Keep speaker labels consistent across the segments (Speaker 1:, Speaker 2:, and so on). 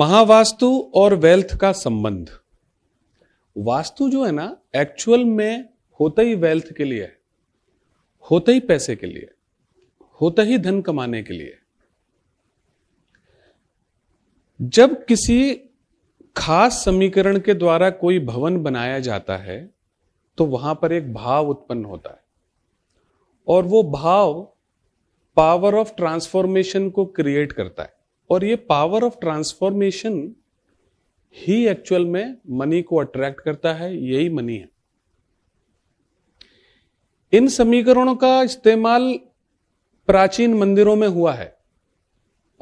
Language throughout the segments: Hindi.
Speaker 1: महावास्तु और वेल्थ का संबंध वास्तु जो है ना एक्चुअल में होता ही वेल्थ के लिए है होता ही पैसे के लिए होता ही धन कमाने के लिए जब किसी खास समीकरण के द्वारा कोई भवन बनाया जाता है तो वहां पर एक भाव उत्पन्न होता है और वो भाव पावर ऑफ ट्रांसफॉर्मेशन को क्रिएट करता है और ये पावर ऑफ ट्रांसफॉर्मेशन ही एक्चुअल में मनी को अट्रैक्ट करता है यही मनी है इन समीकरणों का इस्तेमाल प्राचीन मंदिरों में हुआ है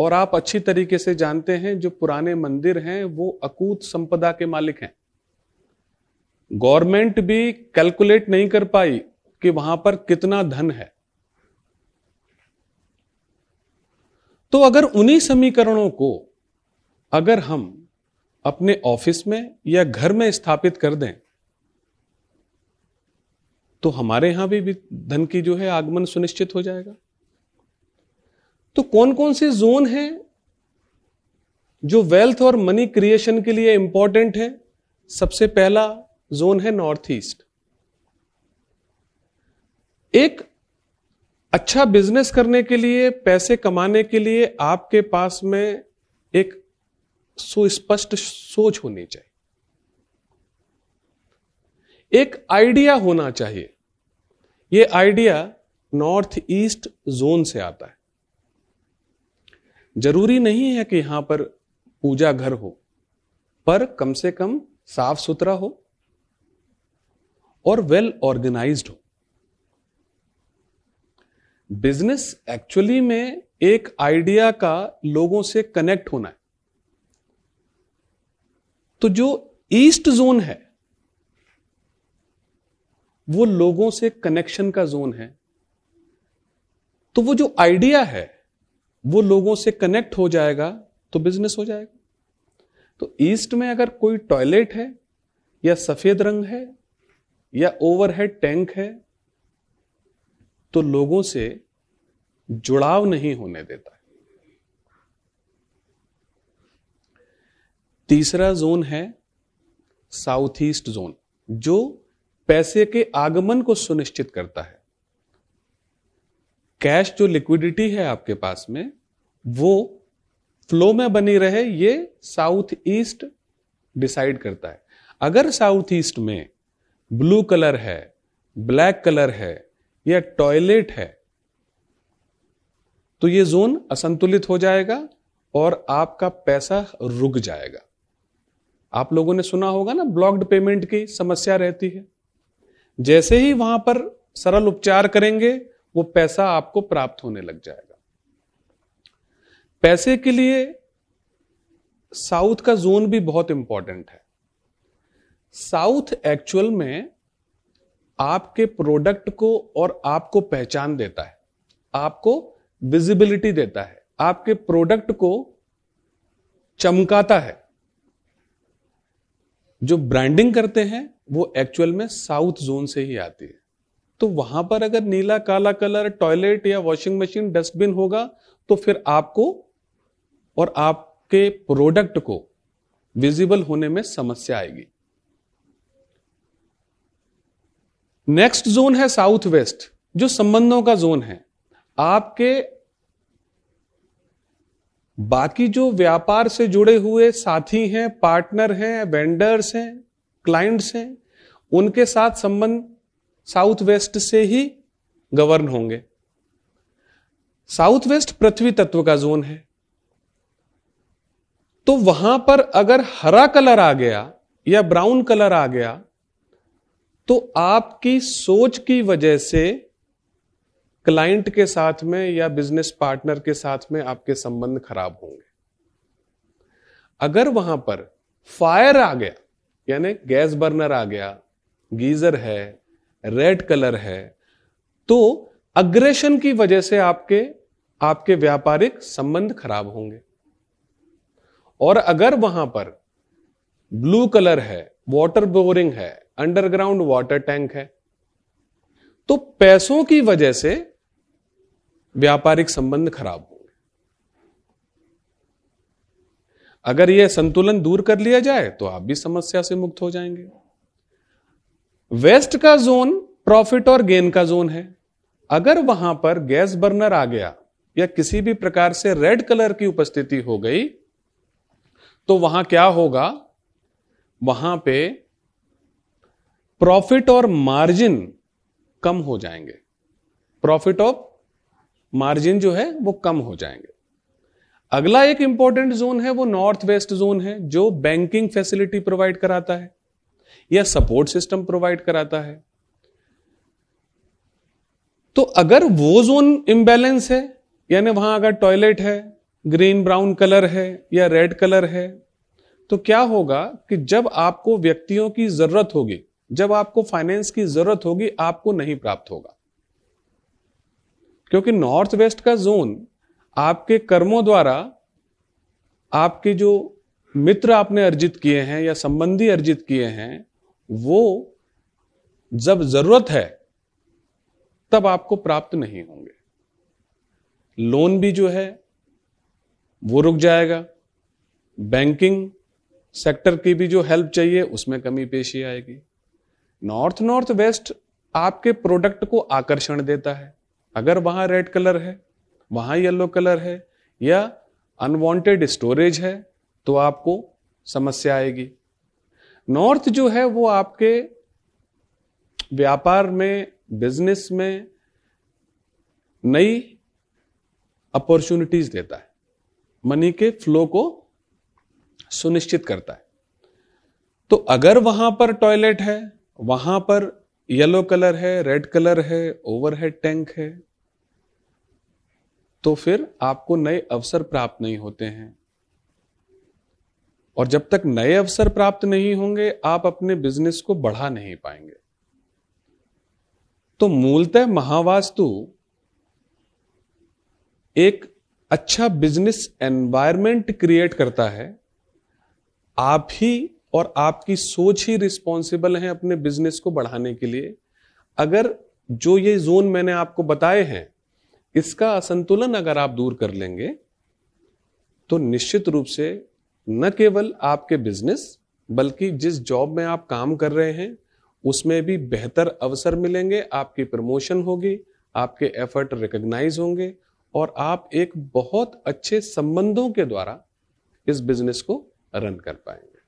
Speaker 1: और आप अच्छी तरीके से जानते हैं जो पुराने मंदिर हैं वो अकूत संपदा के मालिक हैं गवर्नमेंट भी कैलकुलेट नहीं कर पाई कि वहां पर कितना धन है तो अगर उन्हीं समीकरणों को अगर हम अपने ऑफिस में या घर में स्थापित कर दें तो हमारे यहां भी धन की जो है आगमन सुनिश्चित हो जाएगा तो कौन कौन से जोन हैं जो वेल्थ और मनी क्रिएशन के लिए इंपॉर्टेंट है सबसे पहला जोन है नॉर्थ ईस्ट एक अच्छा बिजनेस करने के लिए पैसे कमाने के लिए आपके पास में एक सुस्पष्ट सोच होनी चाहिए एक आइडिया होना चाहिए यह आइडिया नॉर्थ ईस्ट जोन से आता है जरूरी नहीं है कि यहां पर पूजा घर हो पर कम से कम साफ सुथरा हो और वेल ऑर्गेनाइज्ड हो बिजनेस एक्चुअली में एक आइडिया का लोगों से कनेक्ट होना है तो जो ईस्ट जोन है वो लोगों से कनेक्शन का जोन है तो वो जो आइडिया है वो लोगों से कनेक्ट हो जाएगा तो बिजनेस हो जाएगा तो ईस्ट में अगर कोई टॉयलेट है या सफेद रंग है या ओवरहेड टैंक है तो लोगों से जुड़ाव नहीं होने देता है तीसरा जोन है साउथ ईस्ट जोन जो पैसे के आगमन को सुनिश्चित करता है कैश जो लिक्विडिटी है आपके पास में वो फ्लो में बनी रहे ये साउथ ईस्ट डिसाइड करता है अगर साउथ ईस्ट में ब्लू कलर है ब्लैक कलर है या टॉयलेट है तो ये जोन असंतुलित हो जाएगा और आपका पैसा रुक जाएगा आप लोगों ने सुना होगा ना ब्लॉक्ड पेमेंट की समस्या रहती है जैसे ही वहां पर सरल उपचार करेंगे वो पैसा आपको प्राप्त होने लग जाएगा पैसे के लिए साउथ का जोन भी बहुत इंपॉर्टेंट है साउथ एक्चुअल में आपके प्रोडक्ट को और आपको पहचान देता है आपको विजिबिलिटी देता है आपके प्रोडक्ट को चमकाता है जो ब्रांडिंग करते हैं वो एक्चुअल में साउथ जोन से ही आती है तो वहां पर अगर नीला काला कलर टॉयलेट या वॉशिंग मशीन डस्टबिन होगा तो फिर आपको और आपके प्रोडक्ट को विजिबल होने में समस्या आएगी नेक्स्ट जोन है साउथ वेस्ट जो संबंधों का जोन है आपके बाकी जो व्यापार से जुड़े हुए साथी हैं पार्टनर हैं वेंडर्स हैं क्लाइंट्स हैं उनके साथ संबंध साउथ वेस्ट से ही गवर्न होंगे साउथ वेस्ट पृथ्वी तत्व का जोन है तो वहां पर अगर हरा कलर आ गया या ब्राउन कलर आ गया तो आपकी सोच की वजह से क्लाइंट के साथ में या बिजनेस पार्टनर के साथ में आपके संबंध खराब होंगे अगर वहां पर फायर आ गया यानी गैस बर्नर आ गया गीजर है रेड कलर है तो अग्रेशन की वजह से आपके आपके व्यापारिक संबंध खराब होंगे और अगर वहां पर ब्लू कलर है वाटर बोरिंग है अंडरग्राउंड वाटर टैंक है तो पैसों की वजह से व्यापारिक संबंध खराब होंगे अगर यह संतुलन दूर कर लिया जाए तो आप भी समस्या से मुक्त हो जाएंगे वेस्ट का जोन प्रॉफिट और गेन का जोन है अगर वहां पर गैस बर्नर आ गया या किसी भी प्रकार से रेड कलर की उपस्थिति हो गई तो वहां क्या होगा वहां पे प्रॉफिट और मार्जिन कम हो जाएंगे प्रॉफिट और मार्जिन जो है वो कम हो जाएंगे अगला एक इंपॉर्टेंट जोन है वो नॉर्थ वेस्ट जोन है जो बैंकिंग फैसिलिटी प्रोवाइड कराता है या सपोर्ट सिस्टम प्रोवाइड कराता है तो अगर वो जोन इंबैलेंस है यानी वहां अगर टॉयलेट है ग्रीन ब्राउन कलर है या रेड कलर है तो क्या होगा कि जब आपको व्यक्तियों की जरूरत होगी जब आपको फाइनेंस की जरूरत होगी आपको नहीं प्राप्त होगा क्योंकि नॉर्थ वेस्ट का जोन आपके कर्मों द्वारा आपके जो मित्र आपने अर्जित किए हैं या संबंधी अर्जित किए हैं वो जब जरूरत है तब आपको प्राप्त नहीं होंगे लोन भी जो है वो रुक जाएगा बैंकिंग सेक्टर की भी जो हेल्प चाहिए उसमें कमी पेशी आएगी नॉर्थ नॉर्थ वेस्ट आपके प्रोडक्ट को आकर्षण देता है अगर वहां रेड कलर है वहां येलो कलर है या अनवांटेड स्टोरेज है तो आपको समस्या आएगी नॉर्थ जो है वो आपके व्यापार में बिजनेस में नई अपॉर्चुनिटीज देता है मनी के फ्लो को सुनिश्चित करता है तो अगर वहां पर टॉयलेट है वहां पर येलो कलर है रेड कलर है ओवरहेड टैंक है तो फिर आपको नए अवसर प्राप्त नहीं होते हैं और जब तक नए अवसर प्राप्त नहीं होंगे आप अपने बिजनेस को बढ़ा नहीं पाएंगे तो मूलतः महावास्तु एक अच्छा बिजनेस एनवायरमेंट क्रिएट करता है आप ही और आपकी सोच ही रिस्पॉन्सिबल है अपने बिजनेस को बढ़ाने के लिए अगर जो ये जोन मैंने आपको बताए हैं इसका असंतुलन अगर आप दूर कर लेंगे तो निश्चित रूप से न केवल आपके बिजनेस बल्कि जिस जॉब में आप काम कर रहे हैं उसमें भी बेहतर अवसर मिलेंगे आपकी प्रमोशन होगी आपके एफर्ट रिकग्नाइज होंगे और आप एक बहुत अच्छे संबंधों के द्वारा इस बिजनेस को रन कर पाएंगे